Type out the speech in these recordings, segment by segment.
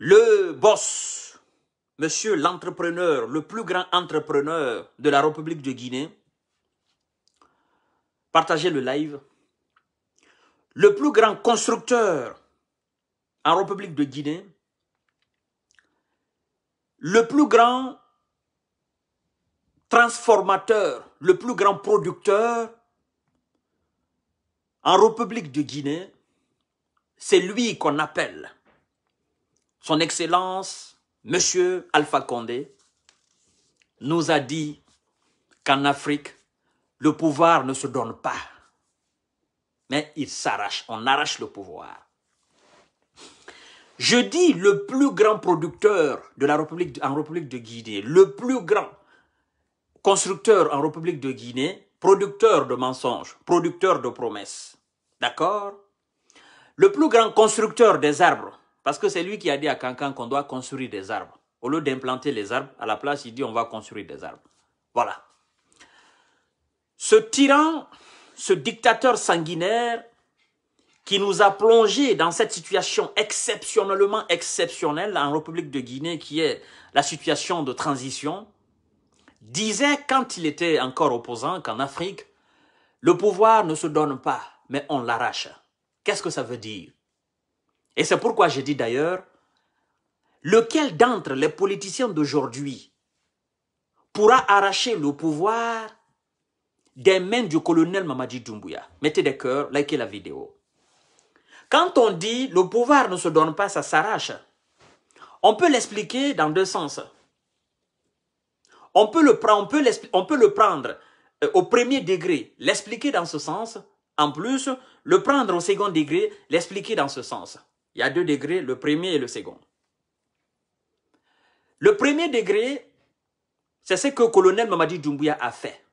le boss, monsieur l'entrepreneur, le plus grand entrepreneur de la République de Guinée, partagez le live, le plus grand constructeur en République de Guinée, le plus grand transformateur, le plus grand producteur en République de Guinée, c'est lui qu'on appelle son Excellence, Monsieur Alpha Condé, nous a dit qu'en Afrique, le pouvoir ne se donne pas, mais il s'arrache, on arrache le pouvoir. Je dis le plus grand producteur de la République, en République de Guinée, le plus grand constructeur en République de Guinée, producteur de mensonges, producteur de promesses. D'accord Le plus grand constructeur des arbres parce que c'est lui qui a dit à Cancan qu'on doit construire des arbres. Au lieu d'implanter les arbres, à la place, il dit on va construire des arbres. Voilà. Ce tyran, ce dictateur sanguinaire qui nous a plongés dans cette situation exceptionnellement exceptionnelle en République de Guinée, qui est la situation de transition, disait quand il était encore opposant qu'en Afrique, le pouvoir ne se donne pas, mais on l'arrache. Qu'est-ce que ça veut dire et c'est pourquoi je dis d'ailleurs, lequel d'entre les politiciens d'aujourd'hui pourra arracher le pouvoir des mains du colonel Mamadi Doumbouya Mettez des cœurs, likez la vidéo. Quand on dit le pouvoir ne se donne pas, ça s'arrache, on peut l'expliquer dans deux sens. On peut le, on on peut le prendre euh, au premier degré, l'expliquer dans ce sens, en plus, le prendre au second degré, l'expliquer dans ce sens. Il y a deux degrés, le premier et le second. Le premier degré, c'est ce que le colonel Mamadi Doumbouya a fait.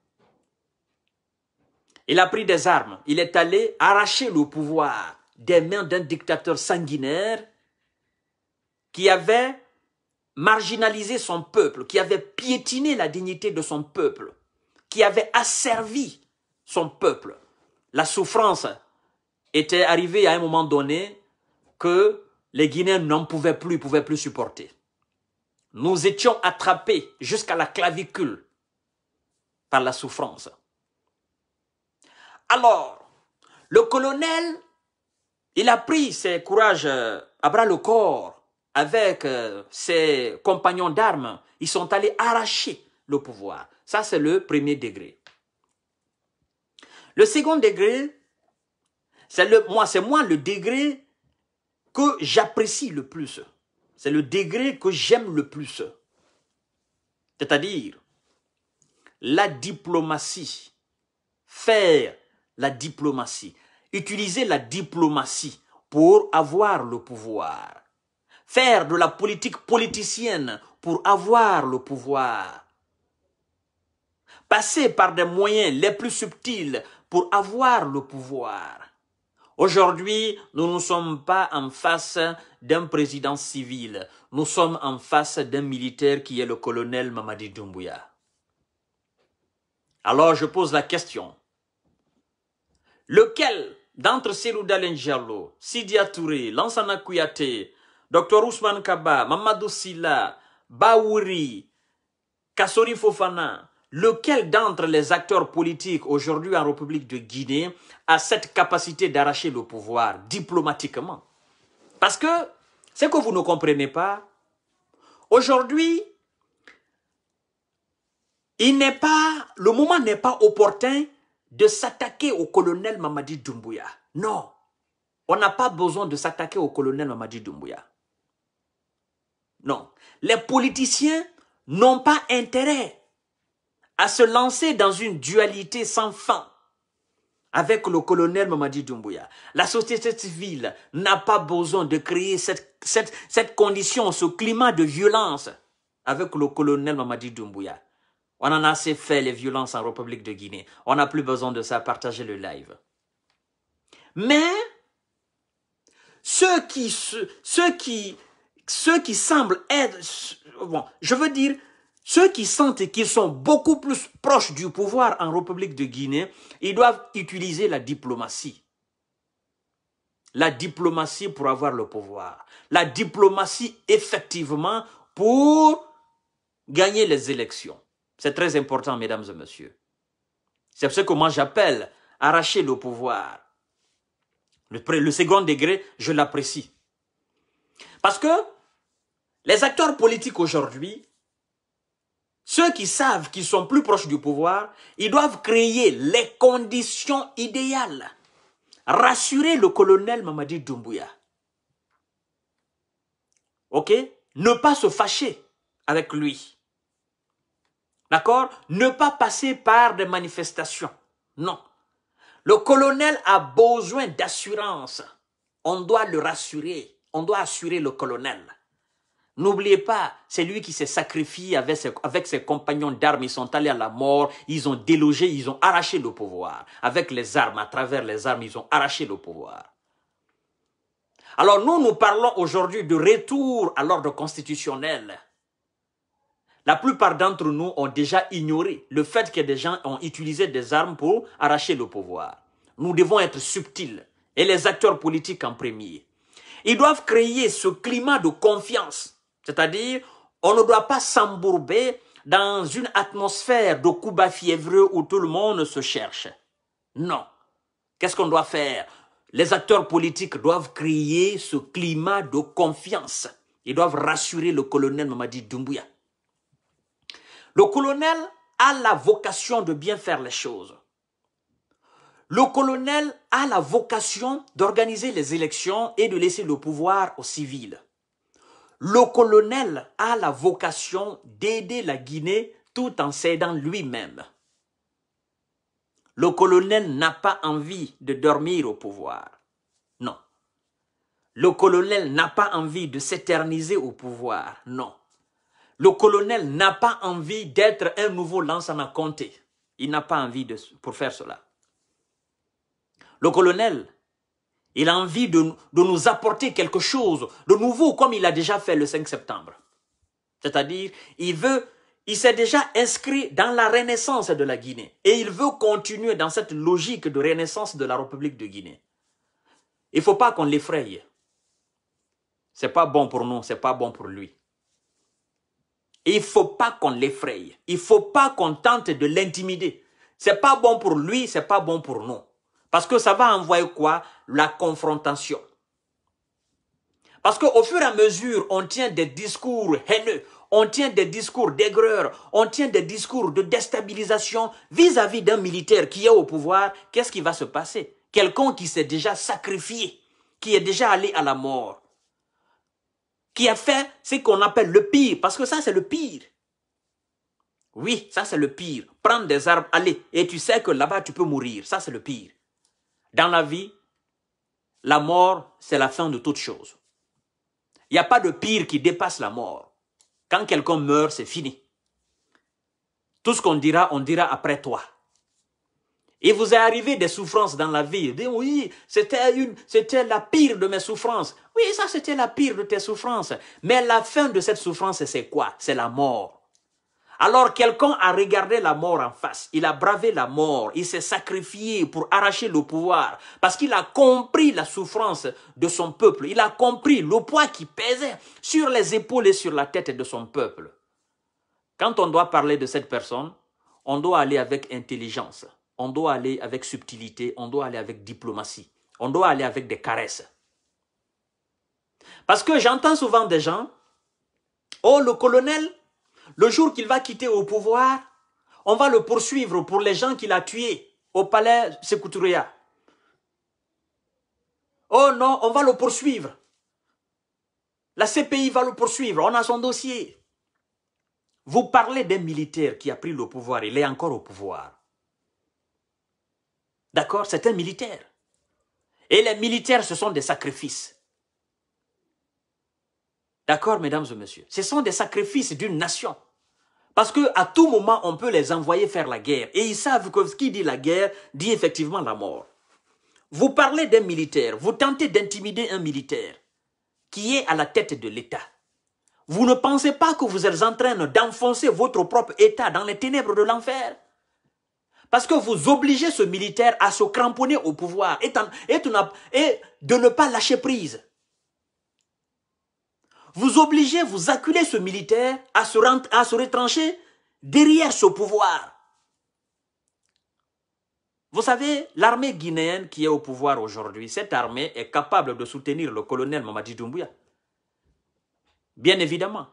Il a pris des armes, il est allé arracher le pouvoir des mains d'un dictateur sanguinaire qui avait marginalisé son peuple, qui avait piétiné la dignité de son peuple, qui avait asservi son peuple. La souffrance était arrivée à un moment donné que les Guinéens n'en pouvaient plus, ils pouvaient plus supporter. Nous étions attrapés jusqu'à la clavicule par la souffrance. Alors, le colonel, il a pris ses courages euh, à bras le corps avec euh, ses compagnons d'armes. Ils sont allés arracher le pouvoir. Ça, c'est le premier degré. Le second degré, c'est moi, c'est moi le degré que j'apprécie le plus. C'est le degré que j'aime le plus. C'est-à-dire, la diplomatie, faire la diplomatie, utiliser la diplomatie pour avoir le pouvoir, faire de la politique politicienne pour avoir le pouvoir, passer par des moyens les plus subtils pour avoir le pouvoir, Aujourd'hui, nous ne sommes pas en face d'un président civil. Nous sommes en face d'un militaire qui est le colonel Mamadi Doumbouya. Alors je pose la question. Lequel d'entre Selou Dalengerlo, Sidia Touré, Lansana Kouyaté, Dr Ousmane Kaba, Mamadou Silla, Baouri, Kassori Fofana, Lequel d'entre les acteurs politiques aujourd'hui en République de Guinée a cette capacité d'arracher le pouvoir diplomatiquement Parce que ce que vous ne comprenez pas, aujourd'hui, il n'est pas, le moment n'est pas opportun de s'attaquer au colonel Mamadi Doumbouya. Non, on n'a pas besoin de s'attaquer au colonel Mamadi Doumbouya. Non, les politiciens n'ont pas intérêt à se lancer dans une dualité sans fin avec le colonel Mamadi Doumbouya. La société civile n'a pas besoin de créer cette, cette, condition, ce climat de violence avec le colonel Mamadi Doumbouya. On en a assez fait les violences en République de Guinée. On n'a plus besoin de ça. Partagez le live. Mais ceux qui, ceux ceux qui semblent être, bon, je veux dire, ceux qui sentent qu'ils sont beaucoup plus proches du pouvoir en République de Guinée, ils doivent utiliser la diplomatie. La diplomatie pour avoir le pouvoir. La diplomatie, effectivement, pour gagner les élections. C'est très important, mesdames et messieurs. C'est ce que moi j'appelle arracher le pouvoir. Le, le second degré, je l'apprécie. Parce que les acteurs politiques aujourd'hui ceux qui savent qu'ils sont plus proches du pouvoir, ils doivent créer les conditions idéales. Rassurer le colonel Mamadi Doumbouya. OK Ne pas se fâcher avec lui. D'accord Ne pas passer par des manifestations. Non. Le colonel a besoin d'assurance. On doit le rassurer. On doit assurer le colonel. N'oubliez pas, c'est lui qui s'est sacrifié avec ses, compagnons d'armes. Ils sont allés à la mort, ils ont délogé, ils ont arraché le pouvoir. Avec les armes, à travers les armes, ils ont arraché le pouvoir. Alors nous, nous parlons aujourd'hui de retour à l'ordre constitutionnel. La plupart d'entre nous ont déjà ignoré le fait que des gens ont utilisé des armes pour arracher le pouvoir. Nous devons être subtils, et les acteurs politiques en premier. Ils doivent créer ce climat de confiance c'est-à-dire, on ne doit pas s'embourber dans une atmosphère de couba fiévreux où tout le monde se cherche. Non. Qu'est-ce qu'on doit faire Les acteurs politiques doivent créer ce climat de confiance. Ils doivent rassurer le colonel Mamadi Doumbouya. Le colonel a la vocation de bien faire les choses. Le colonel a la vocation d'organiser les élections et de laisser le pouvoir aux civils. Le colonel a la vocation d'aider la Guinée tout en s'aidant lui-même. Le colonel n'a pas envie de dormir au pouvoir. Non. Le colonel n'a pas envie de s'éterniser au pouvoir. Non. Le colonel n'a pas envie d'être un nouveau Lansana comté. Il n'a pas envie de, pour faire cela. Le colonel il a envie de, nous apporter quelque chose de nouveau comme il a déjà fait le 5 septembre. C'est-à-dire, il veut, il s'est déjà inscrit dans la renaissance de la Guinée et il veut continuer dans cette logique de renaissance de la République de Guinée. Il ne faut pas qu'on l'effraie. C'est pas bon pour nous, c'est pas bon pour lui. Il faut pas qu'on l'effraie. Il faut pas qu'on tente de l'intimider. C'est pas bon pour lui, c'est pas bon pour nous. Parce que ça va envoyer quoi La confrontation. Parce qu'au fur et à mesure, on tient des discours haineux, on tient des discours d'aigreur, on tient des discours de déstabilisation vis-à-vis d'un militaire qui est au pouvoir. Qu'est-ce qui va se passer Quelqu'un qui s'est déjà sacrifié, qui est déjà allé à la mort, qui a fait ce qu'on appelle le pire, parce que ça c'est le pire. Oui, ça c'est le pire. Prendre des armes, aller, et tu sais que là-bas tu peux mourir, ça c'est le pire. Dans la vie, la mort, c'est la fin de toute chose. Il n'y a pas de pire qui dépasse la mort. Quand quelqu'un meurt, c'est fini. Tout ce qu'on dira, on dira après toi. Il vous est arrivé des souffrances dans la vie. Dites, oui, c'était une, c'était la pire de mes souffrances. Oui, ça, c'était la pire de tes souffrances. Mais la fin de cette souffrance, c'est quoi? C'est la mort. Alors quelqu'un a regardé la mort en face, il a bravé la mort, il s'est sacrifié pour arracher le pouvoir, parce qu'il a compris la souffrance de son peuple, il a compris le poids qui pesait sur les épaules et sur la tête de son peuple. Quand on doit parler de cette personne, on doit aller avec intelligence, on doit aller avec subtilité, on doit aller avec diplomatie, on doit aller avec des caresses. Parce que j'entends souvent des gens, oh le colonel, le jour qu'il va quitter au pouvoir, on va le poursuivre pour les gens qu'il a tués au palais Sekuturea. Oh non, on va le poursuivre. La CPI va le poursuivre, on a son dossier. Vous parlez d'un militaire qui a pris le pouvoir, il est encore au pouvoir. D'accord C'est un militaire. Et les militaires, ce sont des sacrifices. D'accord, mesdames et messieurs Ce sont des sacrifices d'une nation. Parce que à tout moment, on peut les envoyer faire la guerre. Et ils savent que ce qui dit la guerre dit effectivement la mort. Vous parlez d'un militaire, vous tentez d'intimider un militaire qui est à la tête de l'État. Vous ne pensez pas que vous êtes en train d'enfoncer votre propre État dans les ténèbres de l'enfer parce que vous obligez ce militaire à se cramponner au pouvoir et de ne pas lâcher prise vous obligez, vous acculez ce militaire à se, à se retrancher derrière ce pouvoir. Vous savez, l'armée guinéenne qui est au pouvoir aujourd'hui, cette armée est capable de soutenir le colonel Mamadi Doumbouya. Bien évidemment.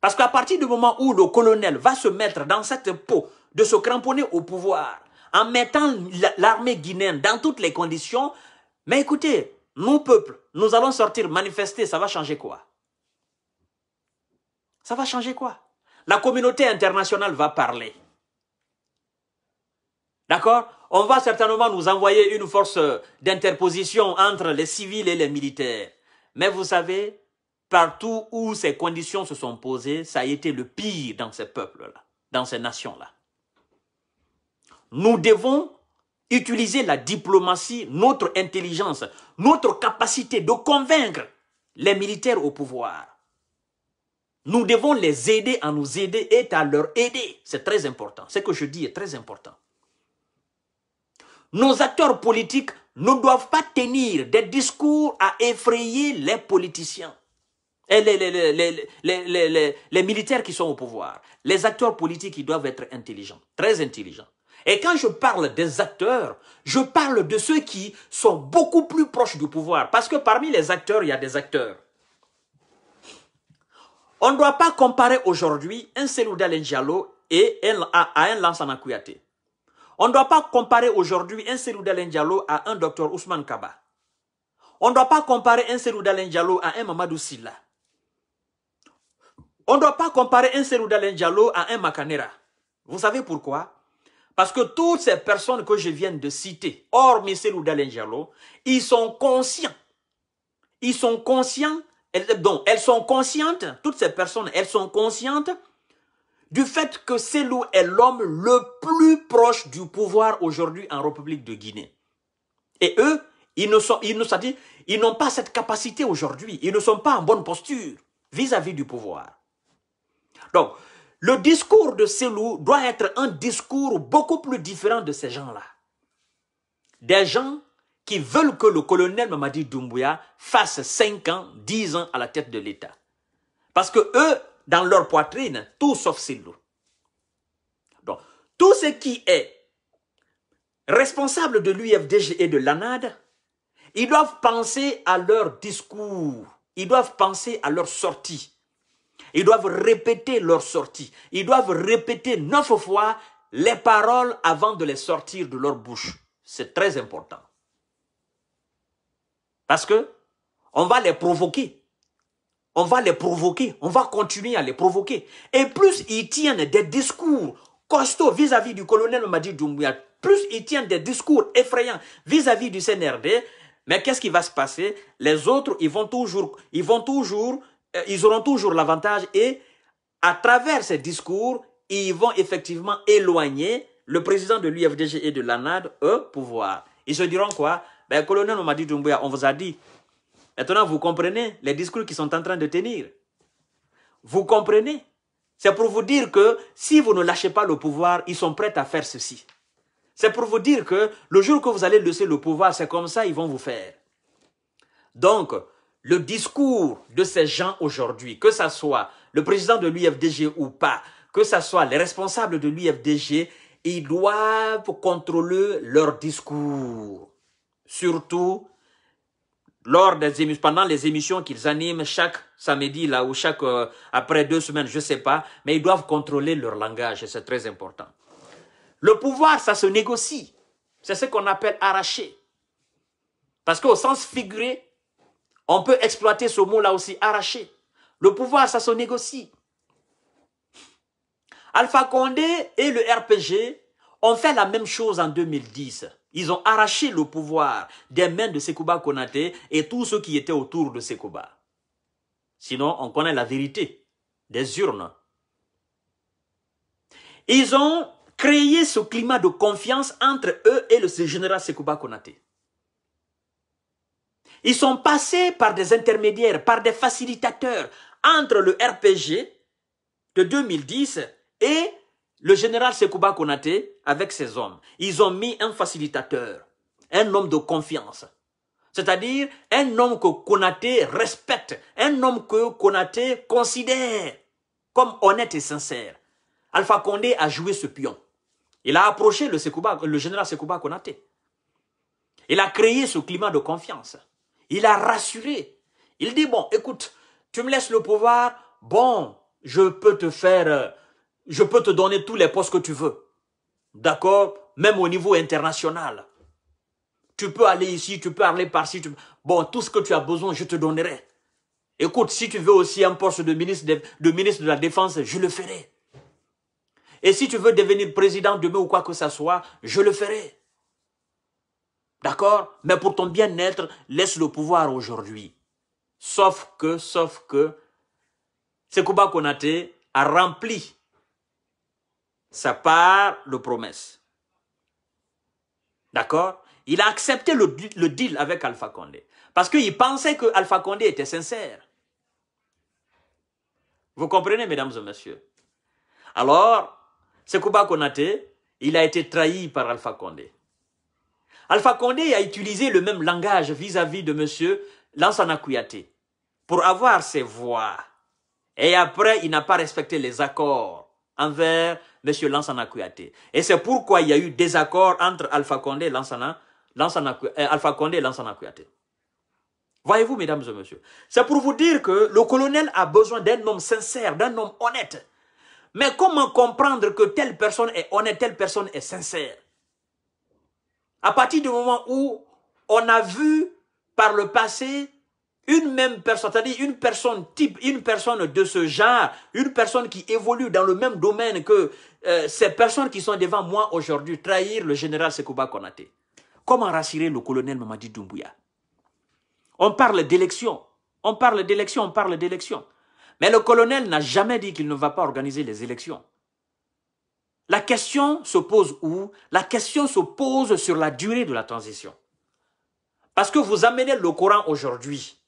Parce qu'à partir du moment où le colonel va se mettre dans cette peau de se cramponner au pouvoir, en mettant l'armée guinéenne dans toutes les conditions, mais écoutez, nous peuple, nous allons sortir manifester, ça va changer quoi ça va changer quoi La communauté internationale va parler. D'accord On va certainement nous envoyer une force euh, d'interposition entre les civils et les militaires. Mais vous savez, partout où ces conditions se sont posées, ça a été le pire dans ces peuples-là, dans ces nations-là. Nous devons utiliser la diplomatie, notre intelligence, notre capacité de convaincre les militaires au pouvoir nous devons les aider à nous aider et à leur aider. C'est très important. Ce que je dis est très important. Nos acteurs politiques ne doivent pas tenir des discours à effrayer les politiciens et les, militaires qui sont au pouvoir. Les acteurs politiques ils doivent être intelligents, très intelligents. Et quand je parle des acteurs, je parle de ceux qui sont beaucoup plus proches du pouvoir. Parce que parmi les acteurs, il y a des acteurs. On ne doit pas comparer aujourd'hui un Selou Diallo et un, à, un Lansana On ne doit pas comparer aujourd'hui un Selou Diallo à un docteur Ousmane Kaba. On ne doit pas comparer un Selou Diallo à un Mamadou Silla. On ne doit pas comparer un Selou Diallo à un Makanera. Vous savez pourquoi Parce que toutes ces personnes que je viens de citer, hormis Selou Diallo, ils sont conscients. Ils sont conscients donc, elles sont conscientes, toutes ces personnes, elles sont conscientes du fait que Selou est l'homme le plus proche du pouvoir aujourd'hui en République de Guinée. Et eux, ils ne sont, ils ne sont dit, ils n'ont pas cette capacité aujourd'hui. Ils ne sont pas en bonne posture vis-à-vis du pouvoir. Donc, le discours de Selou doit être un discours beaucoup plus différent de ces gens-là. Des gens qui veulent que le colonel Mamadi Doumbouya fasse 5 ans, 10 ans à la tête de l'État. Parce que eux, dans leur poitrine, tout sauf Sillou. Donc, tout ce qui est responsable de l'UFDG et de l'ANAD, ils doivent penser à leur discours, ils doivent penser à leur sortie. Ils doivent répéter leur sortie. Ils doivent répéter neuf fois les paroles avant de les sortir de leur bouche. C'est très important. Parce que on va les provoquer. On va les provoquer. On va continuer à les provoquer. Et plus ils tiennent des discours costauds vis-à-vis du colonel Madi Doumbouya, plus ils tiennent des discours effrayants vis-à-vis du CNRD, mais qu'est-ce qui va se passer Les autres, ils vont toujours, ils vont toujours, euh, ils auront toujours l'avantage et à travers ces discours, ils vont effectivement éloigner le président de l'UFDG et de l'ANAD au pouvoir. Ils se diront quoi ben, colonel dit Doumbouya, on vous a dit. Maintenant, vous comprenez les discours qu'ils sont en train de tenir. Vous comprenez C'est pour vous dire que si vous ne lâchez pas le pouvoir, ils sont prêts à faire ceci. C'est pour vous dire que le jour que vous allez laisser le pouvoir, c'est comme ça ils vont vous faire. Donc, le discours de ces gens aujourd'hui, que ce soit le président de l'UFDG ou pas, que ce soit les responsables de l'UFDG, ils doivent contrôler leur discours surtout lors des émissions, pendant les émissions qu'ils animent chaque samedi là ou chaque euh, après deux semaines, je sais pas, mais ils doivent contrôler leur langage et c'est très important. Le pouvoir, ça se négocie. C'est ce qu'on appelle arracher. Parce qu'au sens figuré, on peut exploiter ce mot-là aussi, arracher. Le pouvoir, ça se négocie. Alpha Condé et le RPG ont fait la même chose en 2010. Ils ont arraché le pouvoir des mains de Sekouba Konaté et tous ceux qui étaient autour de Sekouba. Sinon, on connaît la vérité des urnes. Ils ont créé ce climat de confiance entre eux et le général Sekouba Konaté. Ils sont passés par des intermédiaires, par des facilitateurs entre le RPG de 2010 et le général Sekouba Konaté, avec ses hommes, ils ont mis un facilitateur, un homme de confiance. C'est-à-dire un homme que Konaté respecte, un homme que Konaté considère comme honnête et sincère. Alpha Condé a joué ce pion. Il a approché le, le général Sekouba Konaté. Il a créé ce climat de confiance. Il a rassuré. Il dit, bon, écoute, tu me laisses le pouvoir, bon, je peux te faire euh, je peux te donner tous les postes que tu veux. D'accord Même au niveau international. Tu peux aller ici, tu peux aller par-ci. Bon, tout ce que tu as besoin, je te donnerai. Écoute, si tu veux aussi un poste de ministre de, de ministre de la Défense, je le ferai. Et si tu veux devenir président demain ou quoi que ce soit, je le ferai. D'accord Mais pour ton bien-être, laisse le pouvoir aujourd'hui. Sauf que, sauf que, Sekouba Konate a rempli ça part de promesse, D'accord Il a accepté le, deal avec Alpha Condé. Parce qu'il pensait que Alpha Condé était sincère. Vous comprenez, mesdames et messieurs Alors, Sekouba Konate, il a été trahi par Alpha Condé. Alpha Condé a utilisé le même langage vis-à-vis de M. Lansana Kouyaté pour avoir ses voix. Et après, il n'a pas respecté les accords envers M. Lansana Kouyaté. Et c'est pourquoi il y a eu désaccord entre Alpha Condé et Lansana, euh, Alpha Condé et Lansana Kouyaté. Voyez-vous, mesdames et messieurs, c'est pour vous dire que le colonel a besoin d'un homme sincère, d'un homme honnête. Mais comment comprendre que telle personne est honnête, telle personne est sincère À partir du moment où on a vu par le passé une même personne, c'est-à-dire une personne type, une personne de ce genre, une personne qui évolue dans le même domaine que euh, ces personnes qui sont devant moi aujourd'hui, trahir le général Sekouba Konaté. Comment rassurer le colonel Mamadi Doumbouya On parle d'élection, on parle d'élection, on parle d'élection. Mais le colonel n'a jamais dit qu'il ne va pas organiser les élections. La question se pose où La question se pose sur la durée de la transition. Parce que vous amenez le Coran aujourd'hui.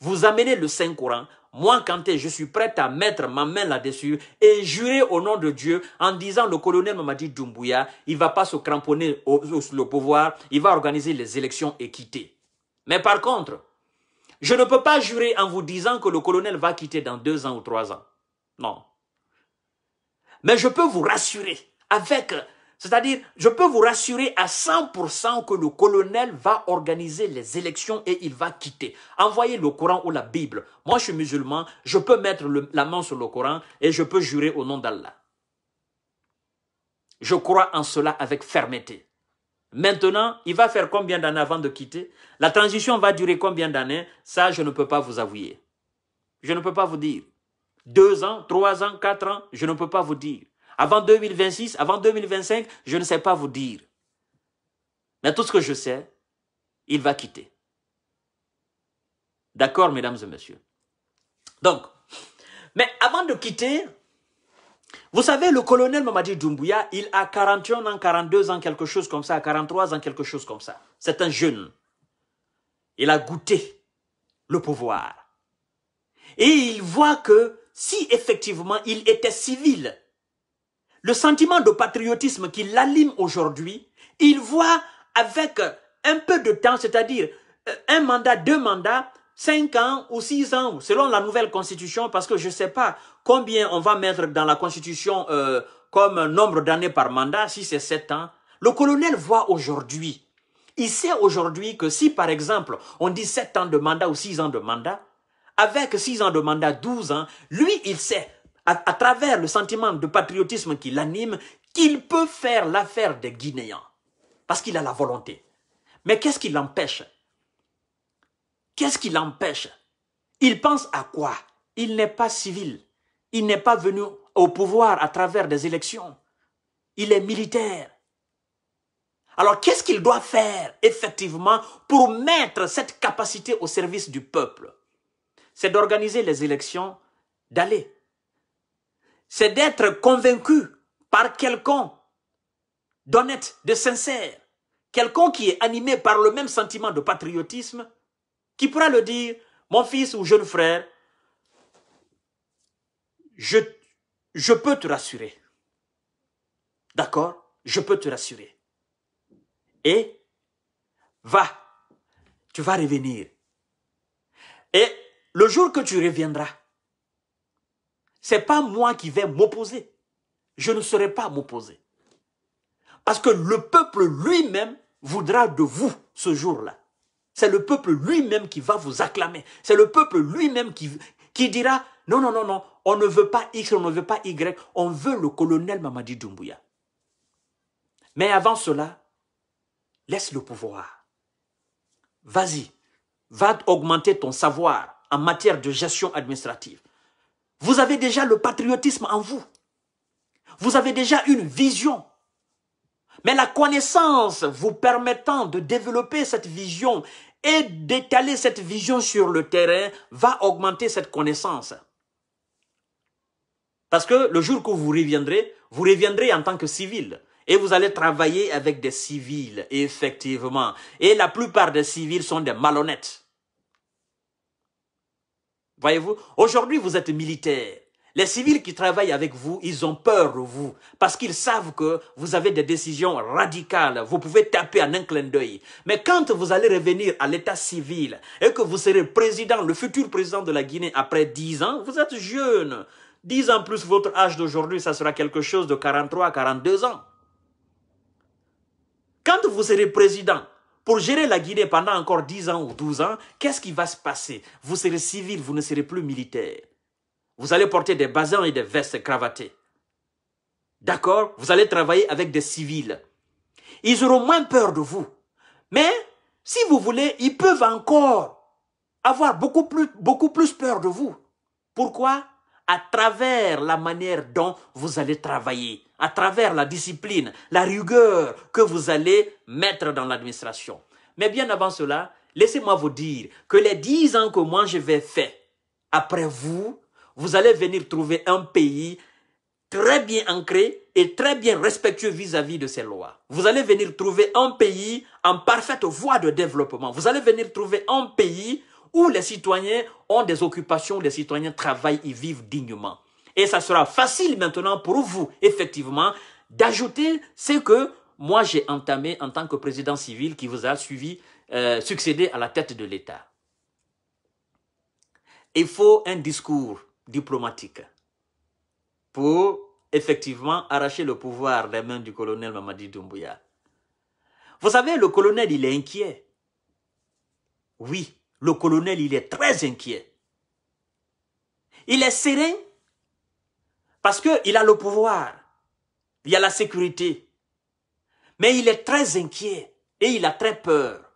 Vous amenez le saint courant Moi, Kanté, je suis prêt à mettre ma main là-dessus et jurer au nom de Dieu en disant le colonel dit, « Doumbouya, il va pas se cramponner au, pouvoir, il va organiser les élections et quitter. Mais par contre, je ne peux pas jurer en vous disant que le colonel va quitter dans deux ans ou trois ans. Non. Mais je peux vous rassurer avec c'est-à-dire, je peux vous rassurer à 100% que le colonel va organiser les élections et il va quitter. Envoyez le Coran ou la Bible. Moi, je suis musulman, je peux mettre la main sur le Coran et je peux jurer au nom d'Allah. Je crois en cela avec fermeté. Maintenant, il va faire combien d'années avant de quitter La transition va durer combien d'années Ça, je ne peux pas vous avouer. Je ne peux pas vous dire. Deux ans, trois ans, quatre ans, je ne peux pas vous dire avant 2026, avant 2025, je ne sais pas vous dire. Mais tout ce que je sais, il va quitter. D'accord, mesdames et messieurs. Donc, mais avant de quitter, vous savez, le colonel Mamadi Doumbouya, il a 41 ans, 42 ans, quelque chose comme ça, 43 ans, quelque chose comme ça. C'est un jeune. Il a goûté le pouvoir. Et il voit que si effectivement il était civil, le sentiment de patriotisme qui l'anime aujourd'hui, il voit avec un peu de temps, c'est-à-dire euh, un mandat, deux mandats, cinq ans ou six ans, selon la nouvelle constitution, parce que je ne sais pas combien on va mettre dans la constitution euh, comme nombre d'années par mandat, si c'est sept ans. Le colonel voit aujourd'hui, il sait aujourd'hui que si par exemple on dit sept ans de mandat ou six ans de mandat, avec six ans de mandat, douze ans, lui il sait à, travers le sentiment de patriotisme qui l'anime, qu'il peut faire l'affaire des Guinéens, parce qu'il a la volonté. Mais qu'est-ce qui l'empêche Qu'est-ce qui l'empêche Il pense à quoi Il n'est pas civil. Il n'est pas venu au pouvoir à travers des élections. Il est militaire. Alors qu'est-ce qu'il doit faire effectivement pour mettre cette capacité au service du peuple C'est d'organiser les élections, d'aller c'est d'être convaincu par quelqu'un d'honnête, de sincère, quelqu'un qui est animé par le même sentiment de patriotisme, qui pourra le dire, mon fils ou jeune frère, je, je peux te rassurer. D'accord Je peux te rassurer. Et va, tu vas revenir. Et le jour que tu reviendras, n'est pas moi qui vais m'opposer. Je ne serai pas m'opposer. Parce que le peuple lui-même voudra de vous ce jour-là. C'est le peuple lui-même qui va vous acclamer. C'est le peuple lui-même qui, qui dira, non, non, non, non, on ne veut pas X, on ne veut pas Y, on veut le colonel Mamadi Doumbouya. Mais avant cela, laisse le pouvoir. Vas-y, va augmenter ton savoir en matière de gestion administrative. Vous avez déjà le patriotisme en vous. Vous avez déjà une vision. Mais la connaissance vous permettant de développer cette vision et d'étaler cette vision sur le terrain va augmenter cette connaissance. Parce que le jour que vous reviendrez, vous reviendrez en tant que civil. Et vous allez travailler avec des civils, effectivement. Et la plupart des civils sont des malhonnêtes. Voyez-vous, aujourd'hui vous êtes militaire. Les civils qui travaillent avec vous, ils ont peur de vous parce qu'ils savent que vous avez des décisions radicales. Vous pouvez taper en un clin d'œil. Mais quand vous allez revenir à l'état civil et que vous serez président, le futur président de la Guinée après 10 ans, vous êtes jeune. 10 ans plus votre âge d'aujourd'hui, ça sera quelque chose de 43 à 42 ans. Quand vous serez président, pour gérer la Guinée pendant encore 10 ans ou 12 ans, qu'est-ce qui va se passer Vous serez civil, vous ne serez plus militaire. Vous allez porter des basins et des vestes cravatées. D'accord Vous allez travailler avec des civils. Ils auront moins peur de vous. Mais, si vous voulez, ils peuvent encore avoir beaucoup plus, beaucoup plus peur de vous. Pourquoi À travers la manière dont vous allez travailler à travers la discipline, la rigueur que vous allez mettre dans l'administration. Mais bien avant cela, laissez-moi vous dire que les dix ans que moi je vais faire, après vous, vous allez venir trouver un pays très bien ancré et très bien respectueux vis-à-vis de ces lois. Vous allez venir trouver un pays en parfaite voie de développement. Vous allez venir trouver un pays où les citoyens ont des occupations, les citoyens travaillent et vivent dignement. Et ça sera facile maintenant pour vous, effectivement, d'ajouter ce que moi j'ai entamé en tant que président civil qui vous a suivi, euh, succédé à la tête de l'État. Il faut un discours diplomatique pour effectivement arracher le pouvoir des mains du colonel Mamadi Doumbouya. Vous savez, le colonel, il est inquiet. Oui, le colonel, il est très inquiet. Il est serein parce qu'il a le pouvoir, il y a la sécurité. Mais il est très inquiet et il a très peur.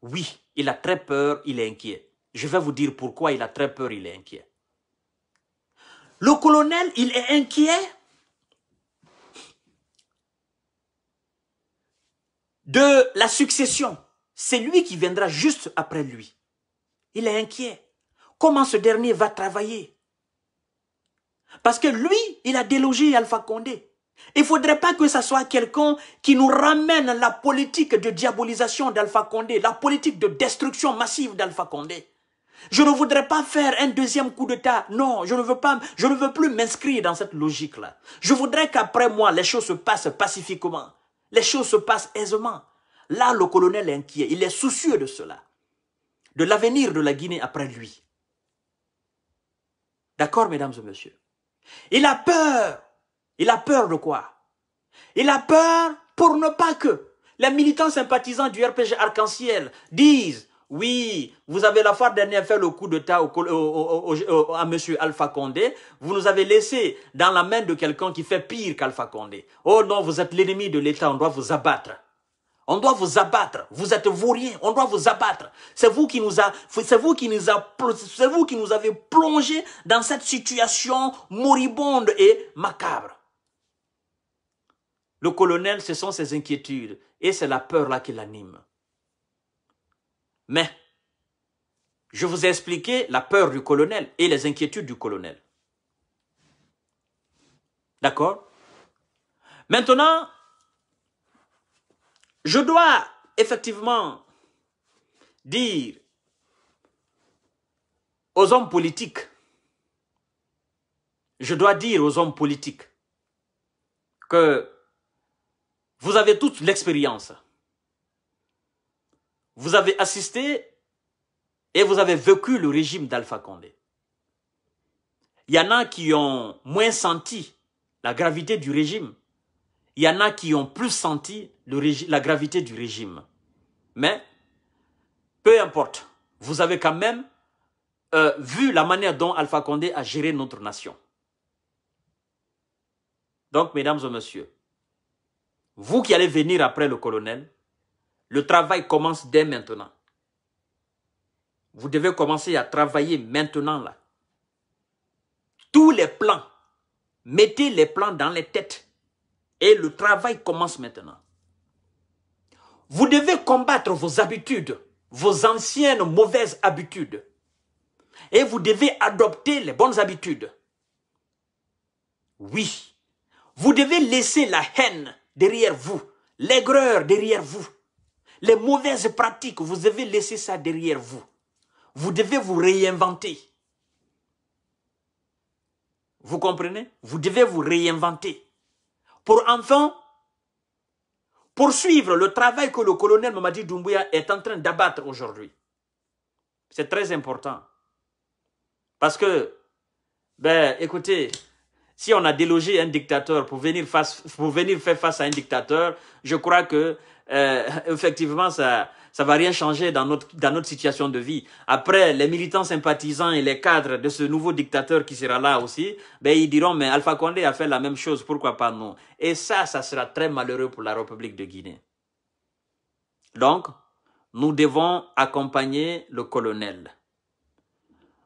Oui, il a très peur, il est inquiet. Je vais vous dire pourquoi il a très peur, il est inquiet. Le colonel, il est inquiet de la succession. C'est lui qui viendra juste après lui. Il est inquiet. Comment ce dernier va travailler parce que lui, il a délogé Alpha Condé. Il ne faudrait pas que ce soit quelqu'un qui nous ramène la politique de diabolisation d'Alpha Condé, la politique de destruction massive d'Alpha Condé. Je ne voudrais pas faire un deuxième coup d'État. Non, je ne veux pas, je ne veux plus m'inscrire dans cette logique-là. Je voudrais qu'après moi, les choses se passent pacifiquement. Les choses se passent aisément. Là, le colonel est inquiet. Il est soucieux de cela. De l'avenir de la Guinée après lui. D'accord, mesdames et messieurs il a peur. Il a peur de quoi Il a peur pour ne pas que les militants sympathisants du RPG Arc-en-Ciel disent oui, vous avez la fois dernière fait le coup d'État au, à Monsieur Alpha Condé. Vous nous avez laissé dans la main de quelqu'un qui fait pire qu'Alpha Condé. Oh non, vous êtes l'ennemi de l'État, on doit vous abattre. On doit vous abattre. Vous êtes rien On doit vous abattre. C'est vous qui nous a, c'est vous qui nous a, c'est vous qui nous avez plongé dans cette situation moribonde et macabre. Le colonel, ce sont ses inquiétudes et c'est la peur là qui l'anime. Mais, je vous ai expliqué la peur du colonel et les inquiétudes du colonel. D'accord Maintenant, je dois effectivement dire aux hommes politiques, je dois dire aux hommes politiques que vous avez toute l'expérience. Vous avez assisté et vous avez vécu le régime d'Alpha Condé. Il y en a qui ont moins senti la gravité du régime. Il y en a qui ont plus senti la gravité du régime. Mais, peu importe, vous avez quand même euh, vu la manière dont Alpha Condé a géré notre nation. Donc, mesdames et messieurs, vous qui allez venir après le colonel, le travail commence dès maintenant. Vous devez commencer à travailler maintenant là. Tous les plans, mettez les plans dans les têtes. Et le travail commence maintenant. Vous devez combattre vos habitudes, vos anciennes mauvaises habitudes. Et vous devez adopter les bonnes habitudes. Oui, vous devez laisser la haine derrière vous, l'aigreur derrière vous, les mauvaises pratiques, vous devez laisser ça derrière vous. Vous devez vous réinventer. Vous comprenez Vous devez vous réinventer. Pour enfants poursuivre le travail que le colonel Mamadi Doumbouya est en train d'abattre aujourd'hui. C'est très important. Parce que, ben, écoutez, si on a délogé un dictateur pour venir, face, pour venir faire face à un dictateur, je crois que, euh, effectivement, ça, ça va rien changer dans notre, dans notre situation de vie. Après, les militants sympathisants et les cadres de ce nouveau dictateur qui sera là aussi, ben, ils diront, mais Alpha Condé a fait la même chose, pourquoi pas nous Et ça, ça sera très malheureux pour la République de Guinée. Donc, nous devons accompagner le colonel.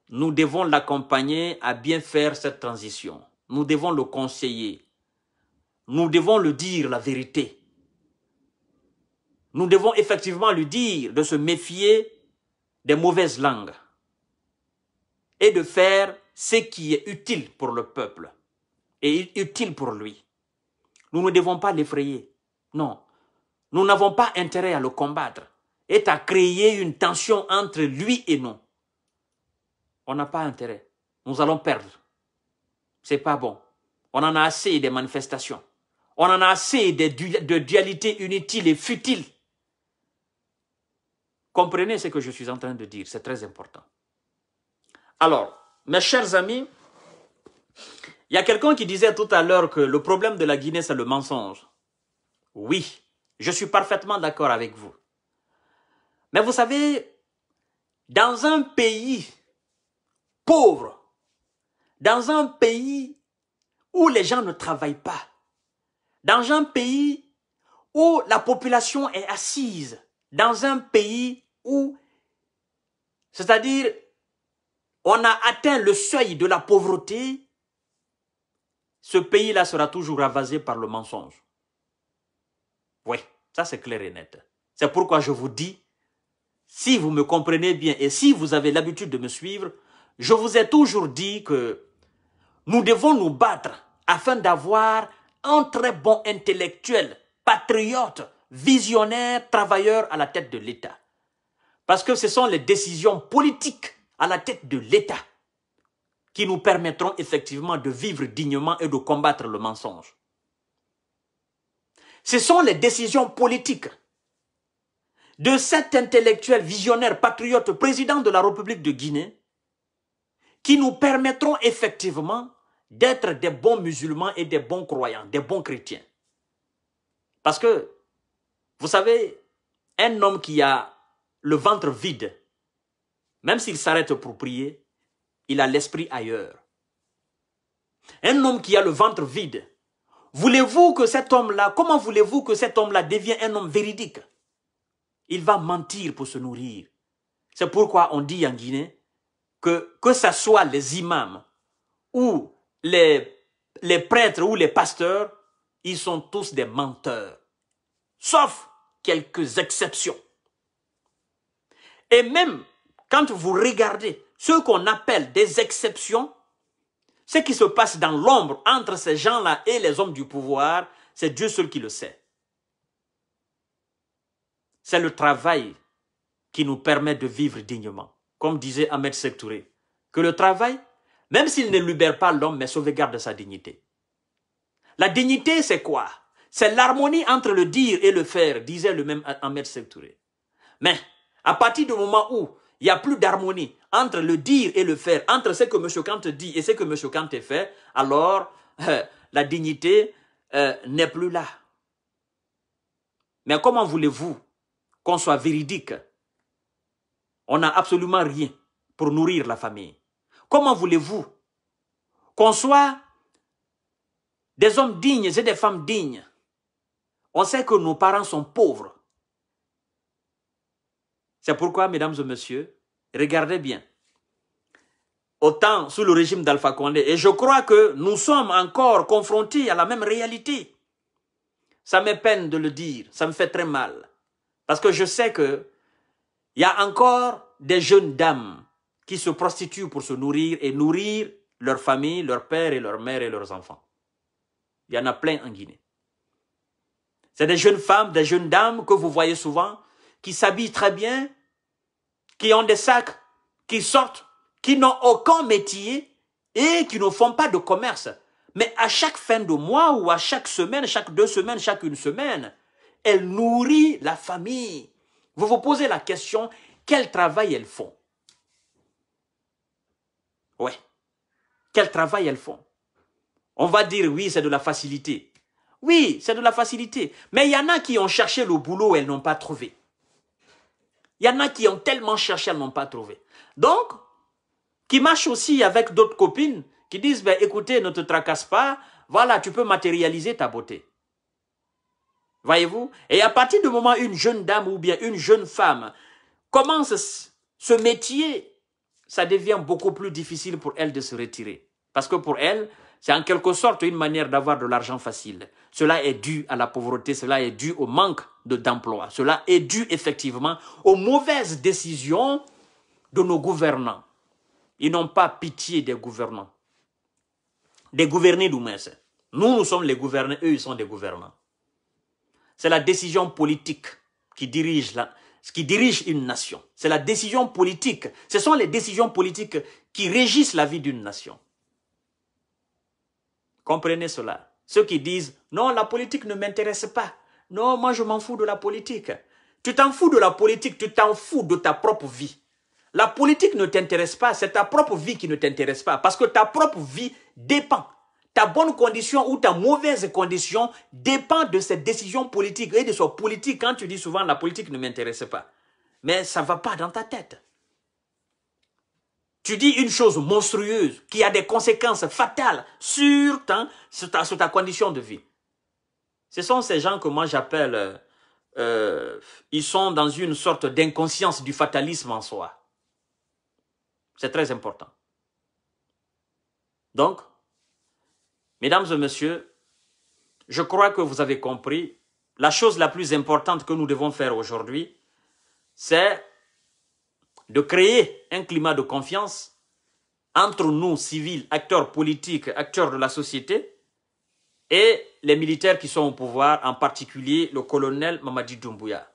Nous devons l'accompagner à bien faire cette transition. Nous devons le conseiller. Nous devons le dire la vérité nous devons effectivement lui dire de se méfier des mauvaises langues et de faire ce qui est utile pour le peuple et utile pour lui. Nous ne devons pas l'effrayer. Non. Nous n'avons pas intérêt à le combattre et à créer une tension entre lui et nous. On n'a pas intérêt. Nous allons perdre. C'est pas bon. On en a assez des manifestations. On en a assez de, de dualités inutiles et futiles. Comprenez ce que je suis en train de dire, c'est très important. Alors, mes chers amis, il y a quelqu'un qui disait tout à l'heure que le problème de la Guinée, c'est le mensonge. Oui, je suis parfaitement d'accord avec vous. Mais vous savez, dans un pays pauvre, dans un pays où les gens ne travaillent pas, dans un pays où la population est assise, dans un pays où, c'est-à-dire, on a atteint le seuil de la pauvreté, ce pays-là sera toujours avasé par le mensonge. Oui, ça c'est clair et net. C'est pourquoi je vous dis, si vous me comprenez bien et si vous avez l'habitude de me suivre, je vous ai toujours dit que nous devons nous battre afin d'avoir un très bon intellectuel, patriote, visionnaire, travailleur à la tête de l'État. Parce que ce sont les décisions politiques à la tête de l'État qui nous permettront effectivement de vivre dignement et de combattre le mensonge. Ce sont les décisions politiques de cet intellectuel visionnaire patriote président de la République de Guinée qui nous permettront effectivement d'être des bons musulmans et des bons croyants, des bons chrétiens. Parce que, vous savez, un homme qui a le ventre vide, même s'il s'arrête pour prier, il a l'esprit ailleurs. Un homme qui a le ventre vide, voulez-vous que cet homme-là, comment voulez-vous que cet homme-là devienne un homme véridique Il va mentir pour se nourrir. C'est pourquoi on dit en Guinée que que ce soit les imams ou les, les prêtres ou les pasteurs, ils sont tous des menteurs, sauf quelques exceptions. Et même quand vous regardez ce qu'on appelle des exceptions, ce qui se passe dans l'ombre entre ces gens-là et les hommes du pouvoir, c'est Dieu seul qui le sait. C'est le travail qui nous permet de vivre dignement. Comme disait Ahmed Sektouré, que le travail, même s'il ne libère pas l'homme, mais sauvegarde sa dignité. La dignité, c'est quoi C'est l'harmonie entre le dire et le faire, disait le même Ahmed Sektouré. Mais à partir du moment où il n'y a plus d'harmonie entre le dire et le faire, entre ce que M. Kant dit et ce que M. Kant fait, alors euh, la dignité euh, n'est plus là. Mais comment voulez-vous qu'on soit véridique On n'a absolument rien pour nourrir la famille. Comment voulez-vous qu'on soit des hommes dignes et des femmes dignes On sait que nos parents sont pauvres. C'est pourquoi, mesdames et messieurs, regardez bien. Autant sous le régime d'Alpha Condé, et je crois que nous sommes encore confrontés à la même réalité. Ça me peine de le dire, ça me fait très mal. Parce que je sais que il y a encore des jeunes dames qui se prostituent pour se nourrir et nourrir leur famille, leur père et leur mère et leurs enfants. Il y en a plein en Guinée. C'est des jeunes femmes, des jeunes dames que vous voyez souvent, qui s'habillent très bien, qui ont des sacs, qui sortent, qui n'ont aucun métier et qui ne font pas de commerce. Mais à chaque fin de mois ou à chaque semaine, chaque deux semaines, chaque une semaine, elles nourrit la famille. Vous vous posez la question, quel travail elles font Ouais. Quel travail elles font On va dire, oui, c'est de la facilité. Oui, c'est de la facilité. Mais il y en a qui ont cherché le boulot, elles n'ont pas trouvé. Il y en a qui ont tellement cherché, elles n'ont pas trouvé. Donc, qui marchent aussi avec d'autres copines qui disent, ben, écoutez, ne te tracasse pas, voilà, tu peux matérialiser ta beauté. Voyez-vous Et à partir du moment où une jeune dame ou bien une jeune femme commence ce métier, ça devient beaucoup plus difficile pour elle de se retirer. Parce que pour elle, c'est en quelque sorte une manière d'avoir de l'argent facile. Cela est dû à la pauvreté, cela est dû au manque d'emploi, cela est dû effectivement aux mauvaises décisions de nos gouvernants. Ils n'ont pas pitié des gouvernants. Des gouvernés d'Oumès. Nous, nous sommes les gouvernés, eux, ils sont des gouvernants. C'est la décision politique qui dirige, qui dirige une nation. C'est la décision politique. Ce sont les décisions politiques qui régissent la vie d'une nation. Comprenez cela. Ceux qui disent, non, la politique ne m'intéresse pas. Non, moi je m'en fous de la politique. Tu t'en fous de la politique, tu t'en fous de ta propre vie. La politique ne t'intéresse pas, c'est ta propre vie qui ne t'intéresse pas, parce que ta propre vie dépend. Ta bonne condition ou ta mauvaise condition dépend de cette décision politique et de sa politique. Quand tu dis souvent la politique ne m'intéresse pas, mais ça ne va pas dans ta tête tu dis une chose monstrueuse qui a des conséquences fatales sur, ta, sur ta, condition de vie. Ce sont ces gens que moi j'appelle, euh, euh, ils sont dans une sorte d'inconscience du fatalisme en soi. C'est très important. Donc, mesdames et messieurs, je crois que vous avez compris, la chose la plus importante que nous devons faire aujourd'hui, c'est de créer un climat de confiance entre nous, civils, acteurs politiques, acteurs de la société, et les militaires qui sont au pouvoir, en particulier le colonel Mamadi Doumbouya.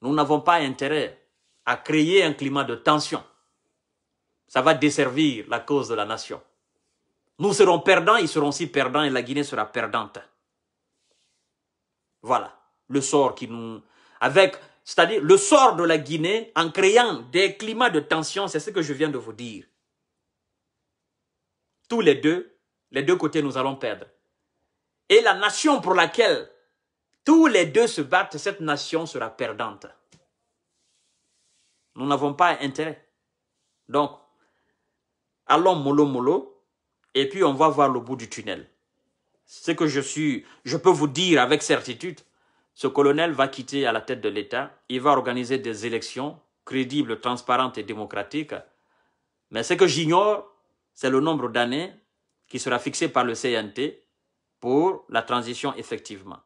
Nous n'avons pas intérêt à créer un climat de tension. Ça va desservir la cause de la nation. Nous serons perdants, ils seront aussi perdants et la Guinée sera perdante. Voilà le sort qui nous... Avec c'est-à-dire le sort de la Guinée en créant des climats de tension, c'est ce que je viens de vous dire. Tous les deux, les deux côtés, nous allons perdre. Et la nation pour laquelle tous les deux se battent, cette nation sera perdante. Nous n'avons pas intérêt. Donc, allons mollo mollo et puis on va voir le bout du tunnel. Ce que je suis, je peux vous dire avec certitude, ce colonel va quitter à la tête de l'État, il va organiser des élections crédibles, transparentes et démocratiques. Mais ce que j'ignore, c'est le nombre d'années qui sera fixé par le CNT pour la transition effectivement.